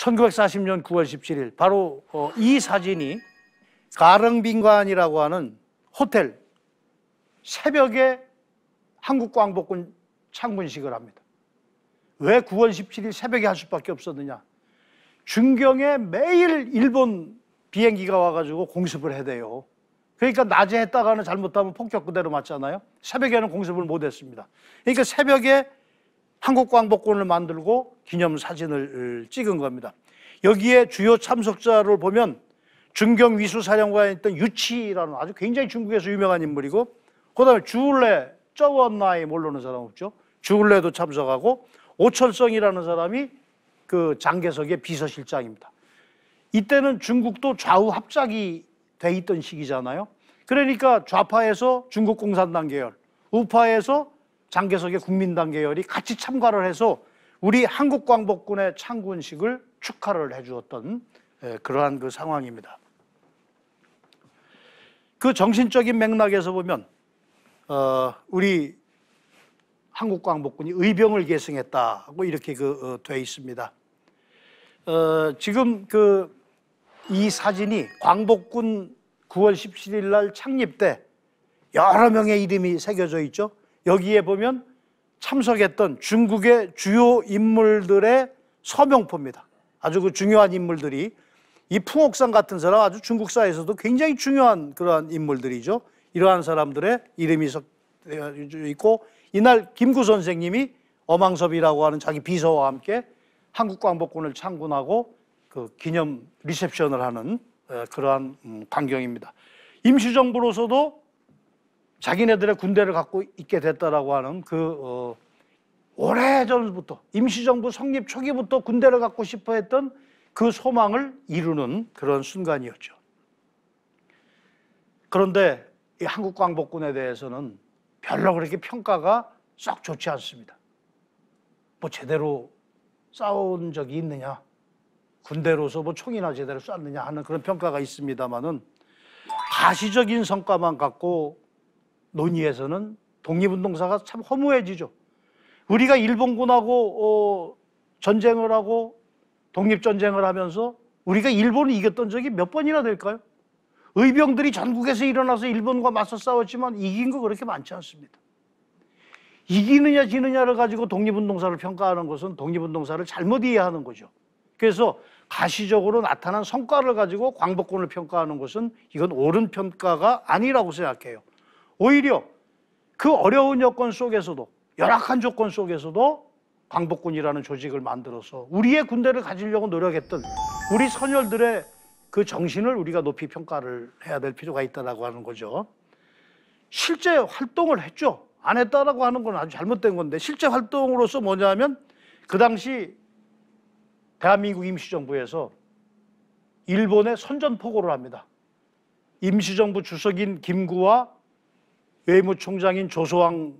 1940년 9월 17일 바로 어, 이 사진이 가릉빈관이라고 하는 호텔 새벽에 한국 광복군 창군식을 합니다. 왜 9월 17일 새벽에 할 수밖에 없었느냐? 중경에 매일 일본 비행기가 와가지고 공습을 해대요. 그러니까 낮에 했다가는 잘못하면 폭격 그대로 맞잖아요. 새벽에는 공습을 못했습니다. 그러니까 새벽에 한국 광복군을 만들고 기념 사진을 찍은 겁니다. 여기에 주요 참석자를 보면 중경 위수 사령관이 있던 유치라는 아주 굉장히 중국에서 유명한 인물이고 그다음에 주울레 쩌원나이 모르는 사람 없죠. 주울레도 참석하고 오천성이라는 사람이 그 장개석의 비서실장입니다. 이때는 중국도 좌우 합작이 돼 있던 시기잖아요. 그러니까 좌파에서 중국 공산당 계열, 우파에서 장개석의 국민당 계열이 같이 참가를 해서 우리 한국광복군의 창군식을 축하를 해주었던 예, 그러한 그 상황입니다. 그 정신적인 맥락에서 보면 어, 우리 한국광복군이 의병을 계승했다고 이렇게 그돼 어, 있습니다. 어, 지금 그 이 사진이 광복군 9월 17일 날 창립 때 여러 명의 이름이 새겨져 있죠. 여기에 보면 참석했던 중국의 주요 인물들의 서명포입니다. 아주 그 중요한 인물들이 이 풍옥상 같은 사람 아주 중국 사회에서도 굉장히 중요한 그러한 인물들이죠. 이러한 사람들의 이름이 어, 있고 이날 김구 선생님이 어망섭이라고 하는 자기 비서와 함께 한국 광복군을 창군하고 그 기념 리셉션을 하는 어, 그러한 음, 광경입니다. 임시정부로서도 자기네들의 군대를 갖고 있게 됐다라고 하는 그 어, 오래전부터 임시정부 성립 초기부터 군대를 갖고 싶어 했던 그 소망을 이루는 그런 순간이었죠. 그런데 이 한국 광복군에 대해서는 별로 그렇게 평가가 썩 좋지 않습니다. 뭐 제대로 싸운 적이 있느냐, 군대로서 뭐 총이나 제대로 쐈느냐 하는 그런 평가가 있습니다만은 가시적인 성과만 갖고 논의에서는 독립운동사가 참 허무해지죠. 우리가 일본군하고 어, 전쟁을 하고 독립전쟁을 하면서 우리가 일본을 이겼던 적이 몇 번이나 될까요? 의병들이 전국에서 일어나서 일본과 맞서 싸웠지만 이긴 거 그렇게 많지 않습니다. 이기느냐 지느냐를 가지고 독립운동사를 평가하는 것은 독립운동사를 잘못 이해하는 거죠. 그래서 가시적으로 나타난 성과를 가지고 광복군을 평가하는 것은 이건 옳은 평가가 아니라고 생각해요. 오히려 그 어려운 여건 속에서도 열악한 조건 속에서도 광복군이라는 조직을 만들어서 우리의 군대를 가지려고 노력했던 우리 선열들의 그 정신을 우리가 높이 평가를 해야 될 필요가 있다라고 하는 거죠. 실제 활동을 했죠. 안 했다라고 하는 건 아주 잘못된 건데 실제 활동으로서 뭐냐면 그 당시 대한민국 임시정부에서 일본에 선전포고를 합니다. 임시정부 주석인 김구와 외무총장인 조소왕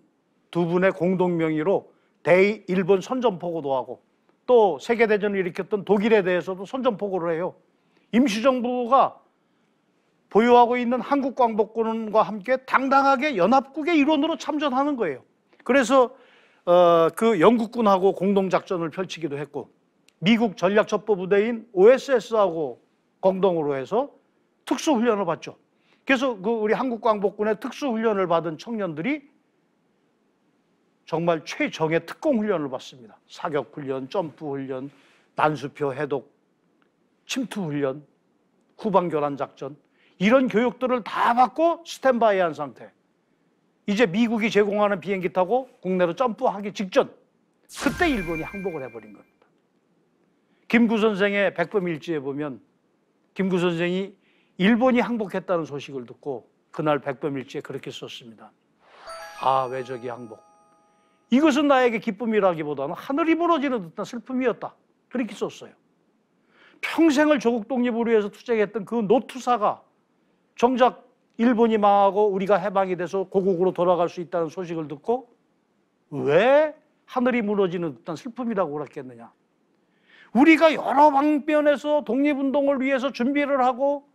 두 분의 공동 명의로 대의 일본 선전포고도 하고 또 세계대전을 일으켰던 독일에 대해서도 선전포고를 해요. 임시정부가 보유하고 있는 한국 광복군과 함께 당당하게 연합국의 일원으로 참전하는 거예요. 그래서 어, 그 영국군하고 공동작전을 펼치기도 했고 미국 전략첩보부대인 OSS하고 공동으로 해서 특수훈련을 받죠. 그래서 그 우리 한국광복군의 특수훈련을 받은 청년들이 정말 최정의 특공훈련을 받습니다. 사격훈련, 점프훈련, 난수표 해독, 침투훈련, 후방교란작전 이런 교육들을 다 받고 스탠바이한 상태 이제 미국이 제공하는 비행기 타고 국내로 점프하기 직전 그때 일본이 항복을 해버린 겁니다 김구 선생의 백범일지에 보면 김구 선생이 일본이 항복했다는 소식을 듣고 그날 백범일지에 그렇게 썼습니다. 아, 왜 저기 항복? 이것은 나에게 기쁨이라기보다는 하늘이 무너지는 듯한 슬픔이었다. 그렇게 썼어요. 평생을 조국 독립을 위해서 투쟁했던 그 노투사가 정작 일본이 망하고 우리가 해방이 돼서 고국으로 돌아갈 수 있다는 소식을 듣고 왜 하늘이 무너지는 듯한 슬픔이라고 그랬겠느냐. 우리가 여러 방면에서 독립운동을 위해서 준비를 하고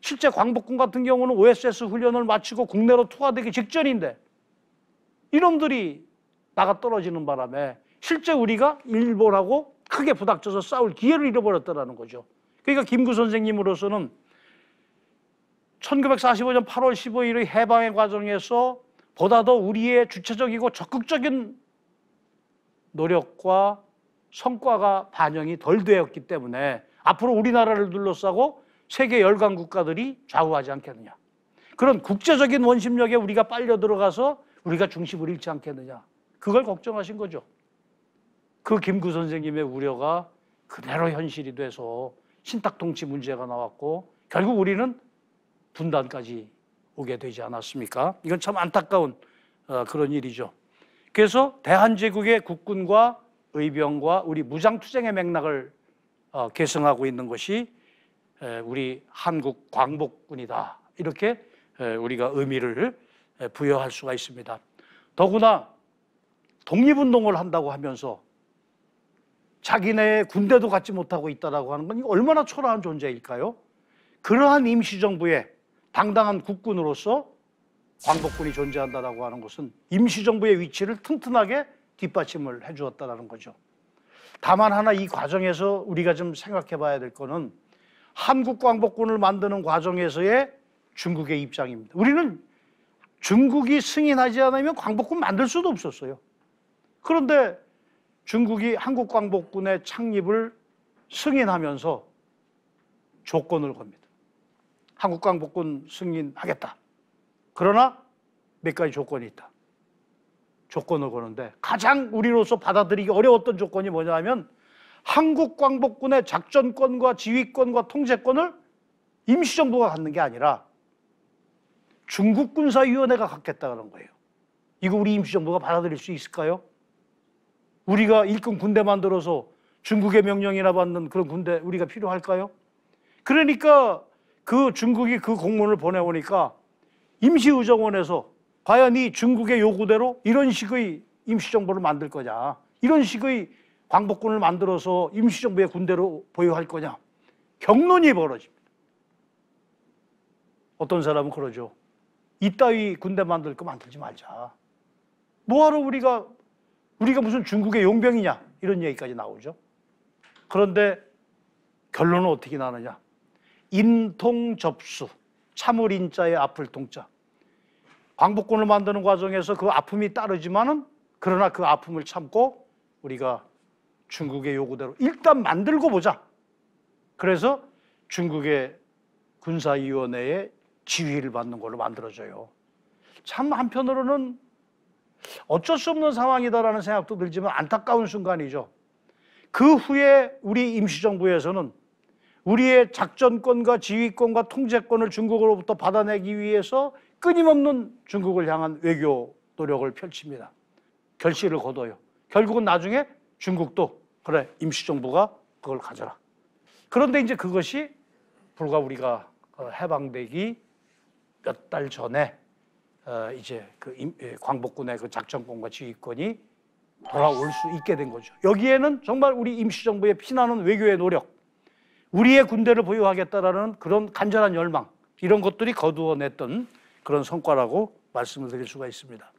실제 광복군 같은 경우는 OSS 훈련을 마치고 국내로 투하되기 직전인데 이놈들이 나가 떨어지는 바람에 실제 우리가 일본하고 크게 부닥쳐서 싸울 기회를 잃어버렸다는 거죠. 그러니까 김구 선생님으로서는 1945년 8월 15일의 해방의 과정에서 보다 더 우리의 주체적이고 적극적인 노력과 성과가 반영이 덜 되었기 때문에 앞으로 우리나라를 둘러싸고 세계 열강 국가들이 좌우하지 않겠느냐. 그런 국제적인 원심력에 우리가 빨려 들어가서 우리가 중심을 잃지 않겠느냐. 그걸 걱정하신 거죠. 그 김구 선생님의 우려가 그대로 현실이 돼서 신탁통치 문제가 나왔고 결국 우리는 분단까지 오게 되지 않았습니까? 이건 참 안타까운 어, 그런 일이죠. 그래서 대한제국의 국군과 의병과 우리 무장투쟁의 맥락을 어, 계승하고 있는 것이 우리 한국 광복군이다. 이렇게 우리가 의미를 부여할 수가 있습니다. 더구나 독립운동을 한다고 하면서 자기네 군대도 갖지 못하고 있다라고 하는 건 얼마나 초라한 존재일까요? 그러한 임시정부의 당당한 국군으로서 광복군이 존재한다라고 하는 것은 임시정부의 위치를 튼튼하게 뒷받침을 해주었다라는 거죠. 다만 하나 이 과정에서 우리가 좀 생각해 봐야 될 거는 한국 광복군을 만드는 과정에서의 중국의 입장입니다. 우리는 중국이 승인하지 않으면 광복군 만들 수도 없었어요. 그런데 중국이 한국 광복군의 창립을 승인하면서 조건을 겁니다. 한국 광복군 승인하겠다. 그러나 몇 가지 조건이 있다. 조건을 거는데 가장 우리로서 받아들이기 어려웠던 조건이 뭐냐면 한국 광복군의 작전권과 지휘권과 통제권을 임시정부가 갖는 게 아니라 중국 군사위원회가 갖겠다는 거예요. 이거 우리 임시정부가 받아들일 수 있을까요? 우리가 일꾼 군대 만들어서 중국의 명령이나 받는 그런 군대 우리가 필요할까요? 그러니까 그 중국이 그 공문을 보내오니까 임시의정원에서 과연 이 중국의 요구대로 이런 식의 임시정부를 만들 거냐 이런 식의 광복군을 만들어서 임시정부의 군대로 보유할 거냐. 경론이 벌어집니다. 어떤 사람은 그러죠. 이따위 군대 만들 거 만들지 말자. 뭐하러 우리가, 우리가 무슨 중국의 용병이냐. 이런 얘기까지 나오죠. 그런데 결론은 어떻게 나느냐. 인통 접수. 참을 인자에 아플 통자. 광복군을 만드는 과정에서 그 아픔이 따르지만은 그러나 그 아픔을 참고 우리가 중국의 요구대로 일단 만들고 보자. 그래서 중국의 군사위원회의 지휘를 받는 걸로 만들어져요. 참 한편으로는 어쩔 수 없는 상황이다라는 생각도 들지만 안타까운 순간이죠. 그 후에 우리 임시정부에서는 우리의 작전권과 지휘권과 통제권을 중국으로부터 받아내기 위해서 끊임없는 중국을 향한 외교 노력을 펼칩니다. 결실을 거둬요. 결국은 나중에 중국도 그래, 임시정부가 그걸 가져라. 그런데 이제 그것이 불과 우리가 어, 해방되기 몇 달 전에 어, 이제 그 예, 광복군의 그 작전권과 지휘권이 돌아올 수 있게 된 거죠. 여기에는 정말 우리 임시정부의 피나는 외교의 노력, 우리의 군대를 보유하겠다라는 그런 간절한 열망, 이런 것들이 거두어냈던 그런 성과라고 말씀을 드릴 수가 있습니다.